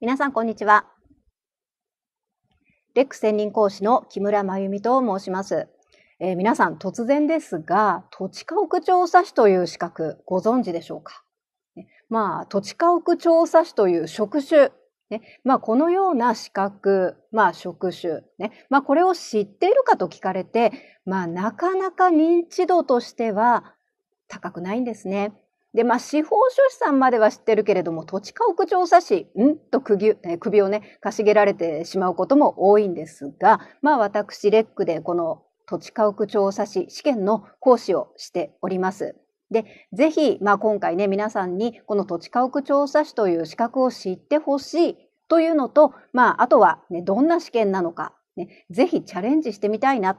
皆さん、こんにちは。レック専任講師の木村真由美と申します。えー、皆さん、突然ですが、土地家屋調査士という資格、ご存知でしょうかまあ、土地家屋調査士という職種、ね、まあ、このような資格、まあ、職種、ね、まあ、これを知っているかと聞かれて、まあ、なかなか認知度としては高くないんですね。で、まあ、司法書士さんまでは知ってるけれども、土地家屋調査士、んと首首をね、かしげられてしまうことも多いんですが、まあ、私、レックでこの土地家屋調査士試験の講師をしております。で、ぜひ、まあ、今回ね、皆さんにこの土地家屋調査士という資格を知ってほしいというのと、まあ、あとは、ね、どんな試験なのか、ね、ぜひチャレンジしてみたいな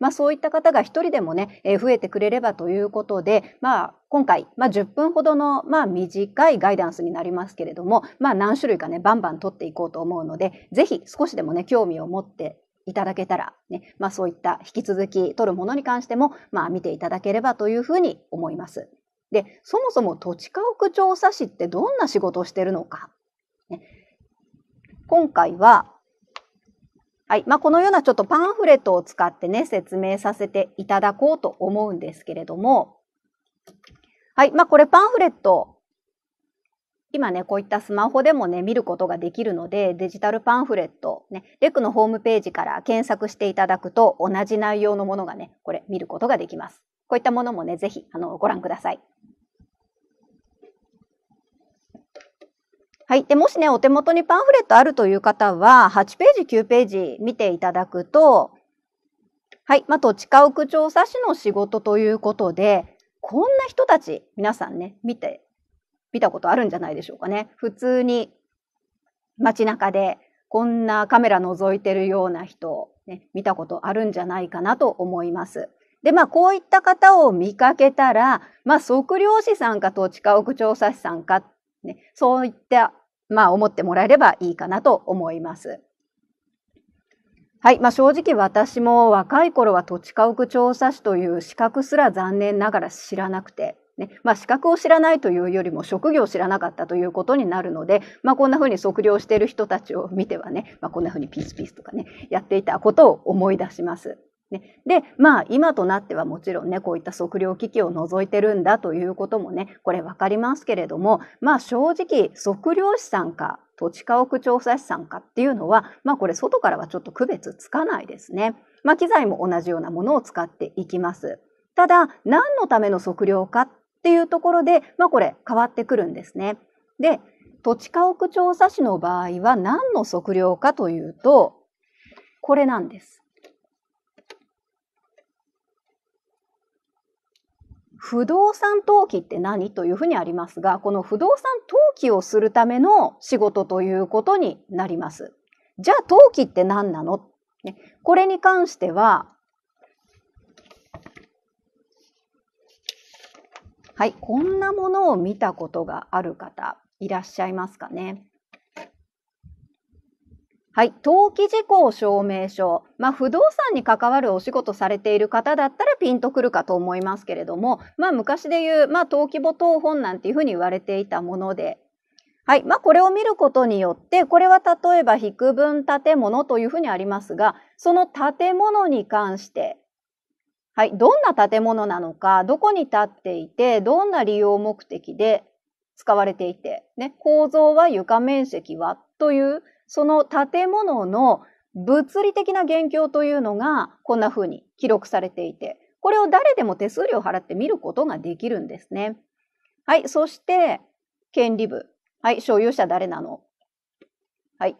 まあそういった方が一人でもね、えー、増えてくれればということで、まあ今回、まあ10分ほどの、まあ短いガイダンスになりますけれども、まあ何種類かね、バンバン取っていこうと思うので、ぜひ少しでもね、興味を持っていただけたら、ね、まあそういった引き続き取るものに関しても、まあ見ていただければというふうに思います。で、そもそも土地家屋調査士ってどんな仕事をしてるのか。ね、今回は、はい。まあ、このようなちょっとパンフレットを使ってね、説明させていただこうと思うんですけれども、はい。まあ、これパンフレット、今ね、こういったスマホでもね、見ることができるので、デジタルパンフレット、ね、レクのホームページから検索していただくと、同じ内容のものがね、これ見ることができます。こういったものもね、ぜひ、あの、ご覧ください。はい。で、もしね、お手元にパンフレットあるという方は、8ページ、9ページ見ていただくと、はい。まあ、土地家屋調査士の仕事ということで、こんな人たち、皆さんね、見て、見たことあるんじゃないでしょうかね。普通に街中でこんなカメラ覗いてるような人、ね、見たことあるんじゃないかなと思います。で、まあ、こういった方を見かけたら、まあ、測量士さんか土地家屋調査士さんか、ね、そういったまあ思ってもらえればいいかなと思います。はい。まあ、正直私も若い頃は土地家屋調査士という資格すら残念ながら知らなくて、ね、まあ、資格を知らないというよりも職業を知らなかったということになるので、まあ、こんなふうに測量している人たちを見てはね、まあ、こんなふうにピースピースとかね、やっていたことを思い出します。ね、で、まあ今となってはもちろんね、こういった測量機器を除いてるんだということもね、これわかりますけれども、まあ正直測量士さんか土地家屋調査士さんかっていうのは、まあこれ外からはちょっと区別つかないですね。まあ機材も同じようなものを使っていきます。ただ、何のための測量かっていうところで、まあこれ変わってくるんですね。で、土地家屋調査士の場合は何の測量かというと、これなんです。不動産登記って何というふうにありますが、この不動産登記をするための仕事ということになります。じゃあ登記って何なの、これに関しては、はい、こんなものを見たことがある方いらっしゃいますかね。はい。登記事項証明書。まあ、不動産に関わるお仕事されている方だったらピンとくるかと思いますけれども、まあ、昔で言う、まあ、登記簿等本なんていうふうに言われていたもので、はい。まあ、これを見ることによって、これは例えば、幾分建物というふうにありますが、その建物に関して、はい。どんな建物なのか、どこに建っていて、どんな利用目的で使われていて、ね、構造は床面積はという、その建物の物理的な元凶というのがこんな風に記録されていて、これを誰でも手数料払って見ることができるんですね。はい、そして権利部。はい、所有者誰なのはい、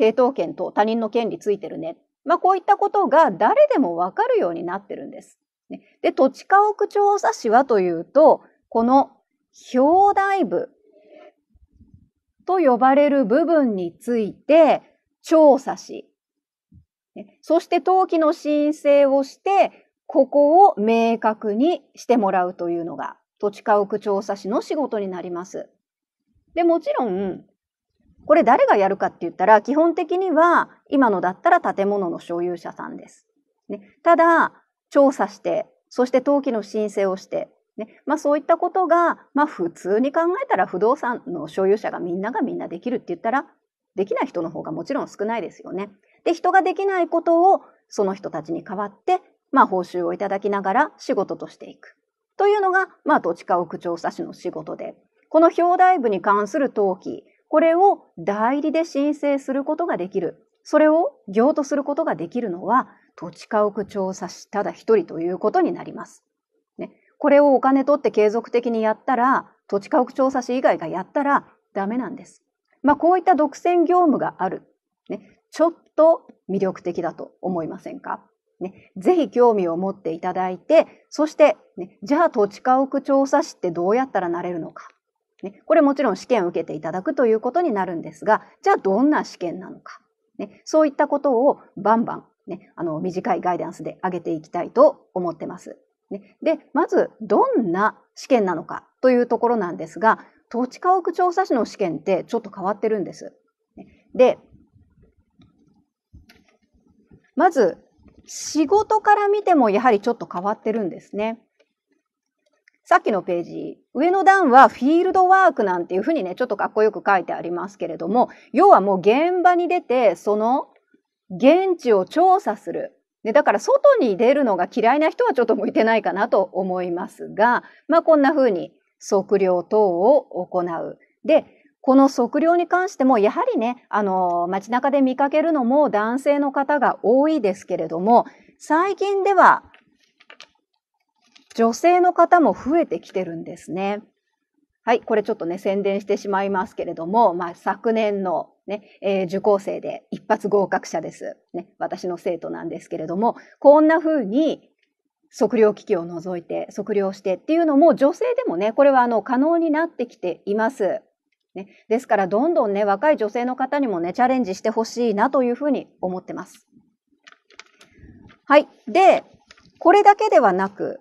抵当権と他人の権利ついてるね。まあ、こういったことが誰でもわかるようになってるんです。で、土地家屋調査士はというと、この表題部と呼ばれる部分について調査し、そして登記の申請をして、ここを明確にしてもらうというのが土地家屋調査士の仕事になります。で、もちろん、これ誰がやるかって言ったら、基本的には今のだったら建物の所有者さんです。ね、ただ、調査して、そして登記の申請をして、ねまあ、そういったことが、まあ、普通に考えたら不動産の所有者がみんながみんなできるって言ったらできない人の方がもちろん少ないですよね。で人ができないことをその人たちに代わって、まあ、報酬をいただきながら仕事としていくというのが、まあ、土地家屋調査士の仕事でこの表題部に関する登記これを代理で申請することができるそれを業とすることができるのは土地家屋調査士ただ一人ということになります。これをお金取って継続的にやったら、土地家屋調査士以外がやったらダメなんです。まあ、こういった独占業務がある。ね、ちょっと魅力的だと思いませんかね、ぜひ興味を持っていただいて、そして、ね、じゃあ土地家屋調査士ってどうやったらなれるのか。ね、これもちろん試験を受けていただくということになるんですが、じゃあどんな試験なのか。ね、そういったことをバンバン、ね、あの短いガイダンスで上げていきたいと思ってます。ね、で、まず、どんな試験なのかというところなんですが、土地家屋調査士の試験ってちょっと変わってるんです。で、まず、仕事から見てもやはりちょっと変わってるんですね。さっきのページ、上の段はフィールドワークなんていうふうにね、ちょっとかっこよく書いてありますけれども、要はもう現場に出て、その現地を調査する。で、だから外に出るのが嫌いな人はちょっと向いてないかなと思いますが、まあこんな風に測量等を行う。で、この測量に関しても、やはりね、あの、街中で見かけるのも男性の方が多いですけれども、最近では女性の方も増えてきてるんですね。はい、これちょっとね、宣伝してしまいますけれども、まあ昨年のね、えー、受講生で一発合格者です。ね、私の生徒なんですけれども、こんな風に測量機器を除いて、測量してっていうのも女性でもね、これはあの可能になってきています。ね、ですからどんどんね、若い女性の方にもね、チャレンジしてほしいなというふうに思ってます。はい。で、これだけではなく、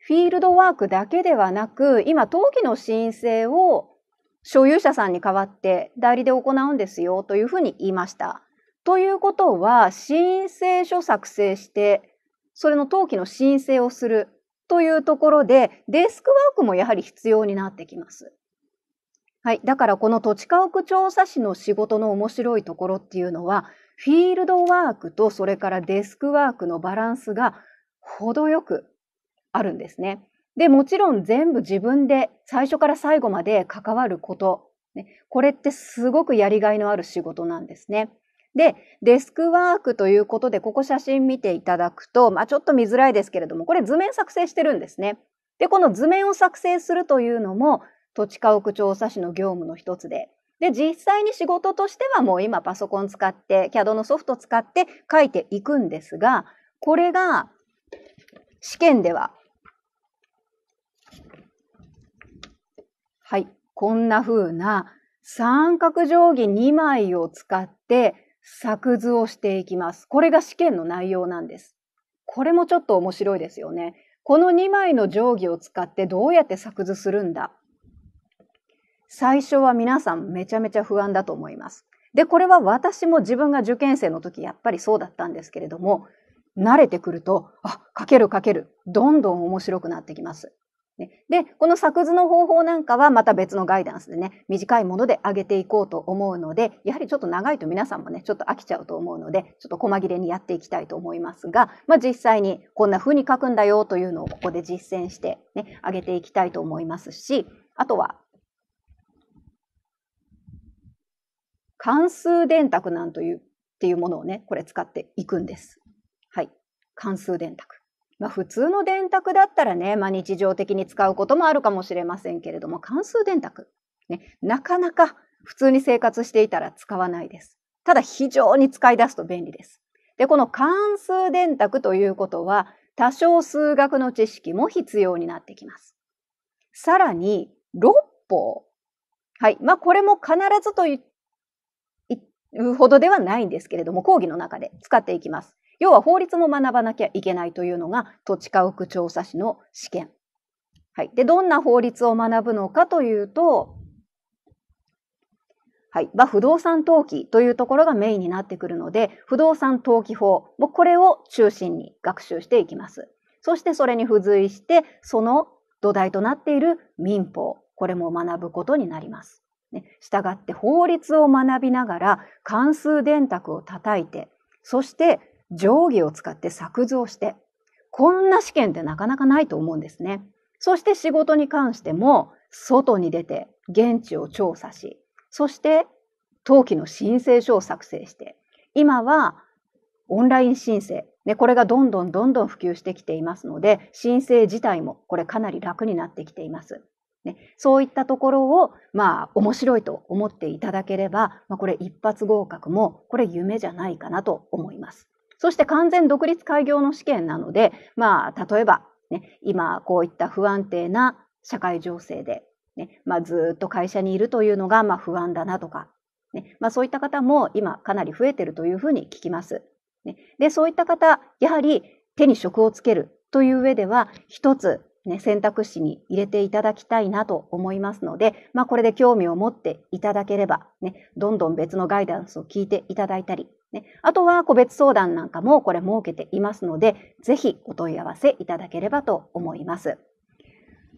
フィールドワークだけではなく、今、登記の申請を所有者さんに代わって代理で行うんですよというふうに言いました。ということは、申請書作成して、それの登記の申請をするというところで、デスクワークもやはり必要になってきます。はい。だからこの土地家屋調査士の仕事の面白いところっていうのは、フィールドワークとそれからデスクワークのバランスが程よくあるんですね。で、もちろん全部自分で最初から最後まで関わること。ね、これってすごくやりがいのある仕事なんですね。で、デスクワークということで、ここ写真見ていただくと、まあちょっと見づらいですけれども、これ図面作成してるんですね。で、この図面を作成するというのも、土地家屋調査士の業務の一つで、で、実際に仕事としてはもう今パソコン使って、CAD のソフト使って書いていくんですが、これが試験でははい。こんな風な三角定規2枚を使って作図をしていきます。これが試験の内容なんです。これもちょっと面白いですよね。この2枚の定規を使ってどうやって作図するんだ最初は皆さんめちゃめちゃ不安だと思います。で、これは私も自分が受験生の時やっぱりそうだったんですけれども、慣れてくると、あ、書ける書ける、どんどん面白くなってきます。で、この作図の方法なんかはまた別のガイダンスでね、短いもので上げていこうと思うので、やはりちょっと長いと皆さんもね、ちょっと飽きちゃうと思うので、ちょっと細切れにやっていきたいと思いますが、まあ、実際にこんな風に書くんだよというのをここで実践してね、上げていきたいと思いますし、あとは、関数電卓なんという、っていうものをね、これ使っていくんです。はい。関数電卓。まあ、普通の電卓だったらね、まあ、日常的に使うこともあるかもしれませんけれども、関数電卓、ね、なかなか普通に生活していたら使わないです。ただ非常に使い出すと便利です。で、この関数電卓ということは、多少数学の知識も必要になってきます。さらに、六法。はい。まあ、これも必ずというほどではないんですけれども、講義の中で使っていきます。要は法律も学ばなきゃいけないというのが土地家屋調査士の試験。はい。で、どんな法律を学ぶのかというと、はい。まあ、不動産登記というところがメインになってくるので、不動産登記法、もこれを中心に学習していきます。そしてそれに付随して、その土台となっている民法、これも学ぶことになります。ね、従って法律を学びながら関数電卓を叩いて、そして定規を使って作図をして、こんな試験ってなかなかないと思うんですね。そして仕事に関しても、外に出て現地を調査し、そして登記の申請書を作成して、今はオンライン申請、ね、これがどんどんどんどん普及してきていますので、申請自体もこれかなり楽になってきています。ね、そういったところを、まあ、面白いと思っていただければ、まあ、これ一発合格も、これ夢じゃないかなと思います。そして完全独立開業の試験なので、まあ、例えば、ね、今、こういった不安定な社会情勢で、ね、まあ、ずっと会社にいるというのが、まあ、不安だなとか、ね、まあ、そういった方も今、かなり増えてるというふうに聞きます。ね、で、そういった方、やはり手に職をつけるという上では、一つ、ね、選択肢に入れていただきたいなと思いますので、まあ、これで興味を持っていただければ、ね、どんどん別のガイダンスを聞いていただいたり、ね、あとは個別相談なんかもこれ設けていますので、ぜひお問い合わせいただければと思います。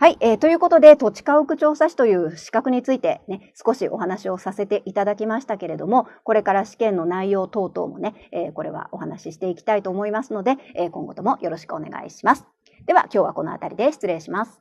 はい、えー、ということで、土地家屋調査士という資格についてね、少しお話をさせていただきましたけれども、これから試験の内容等々もね、えー、これはお話ししていきたいと思いますので、えー、今後ともよろしくお願いします。では今日はこの辺りで失礼します。